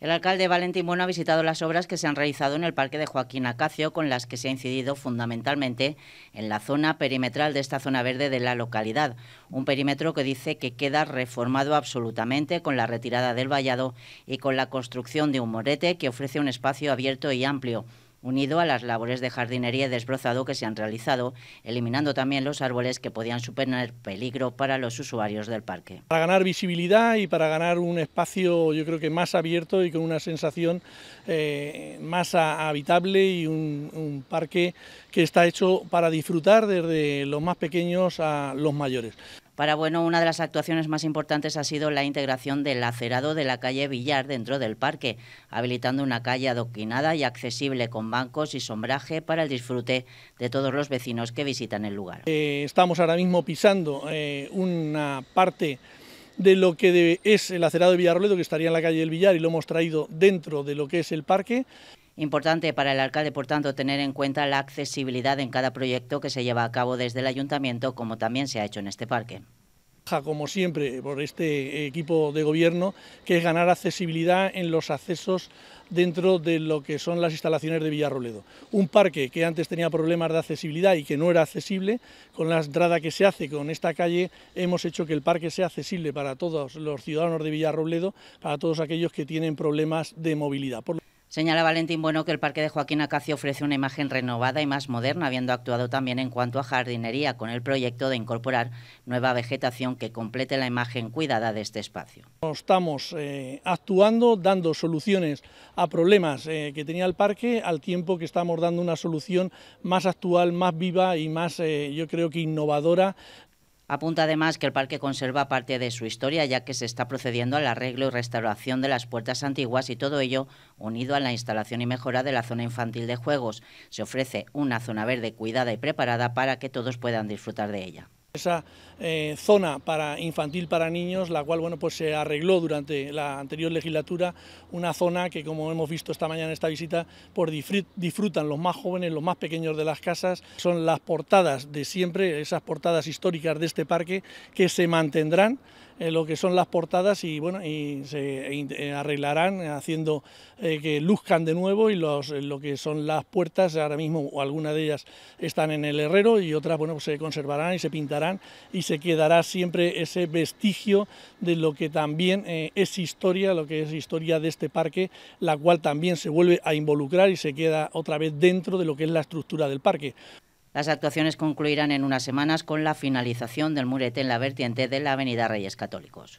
El alcalde Valentín Bueno ha visitado las obras que se han realizado en el Parque de Joaquín Acacio, con las que se ha incidido fundamentalmente en la zona perimetral de esta zona verde de la localidad, un perímetro que dice que queda reformado absolutamente con la retirada del vallado y con la construcción de un morete que ofrece un espacio abierto y amplio unido a las labores de jardinería y desbrozado que se han realizado, eliminando también los árboles que podían suponer peligro para los usuarios del parque. Para ganar visibilidad y para ganar un espacio yo creo que más abierto y con una sensación eh, más habitable y un parque que está hecho para disfrutar desde los más pequeños a los mayores. Para Bueno, una de las actuaciones más importantes ha sido la integración del acerado de la calle Villar dentro del parque, habilitando una calle adoquinada y accesible con bancos y sombraje para el disfrute de todos los vecinos que visitan el lugar. Eh, estamos ahora mismo pisando eh, una parte de lo que es el acerado de Villarroledo, que estaría en la calle del Villar y lo hemos traído dentro de lo que es el parque. Importante para el alcalde, por tanto, tener en cuenta la accesibilidad en cada proyecto que se lleva a cabo desde el ayuntamiento, como también se ha hecho en este parque como siempre, por este equipo de gobierno, que es ganar accesibilidad en los accesos dentro de lo que son las instalaciones de Villarroledo. Un parque que antes tenía problemas de accesibilidad y que no era accesible, con la entrada que se hace con esta calle hemos hecho que el parque sea accesible para todos los ciudadanos de Villarroledo, para todos aquellos que tienen problemas de movilidad. Señala Valentín Bueno que el Parque de Joaquín Acacio ofrece una imagen renovada y más moderna, habiendo actuado también en cuanto a jardinería con el proyecto de incorporar nueva vegetación que complete la imagen cuidada de este espacio. Estamos eh, actuando, dando soluciones a problemas eh, que tenía el parque, al tiempo que estamos dando una solución más actual, más viva y más, eh, yo creo que innovadora Apunta además que el parque conserva parte de su historia, ya que se está procediendo al arreglo y restauración de las puertas antiguas y todo ello unido a la instalación y mejora de la zona infantil de juegos. Se ofrece una zona verde cuidada y preparada para que todos puedan disfrutar de ella. Esa eh, zona para infantil para niños, la cual bueno, pues se arregló durante la anterior legislatura, una zona que como hemos visto esta mañana en esta visita, por disfrutan los más jóvenes, los más pequeños de las casas. Son las portadas de siempre, esas portadas históricas de este parque que se mantendrán eh, lo que son las portadas y bueno y se eh, arreglarán haciendo que luzcan de nuevo y los, lo que son las puertas ahora mismo algunas de ellas están en el herrero y otras bueno se conservarán y se pintarán y se quedará siempre ese vestigio de lo que también eh, es historia, lo que es historia de este parque, la cual también se vuelve a involucrar y se queda otra vez dentro de lo que es la estructura del parque. Las actuaciones concluirán en unas semanas con la finalización del murete en la vertiente de la Avenida Reyes Católicos.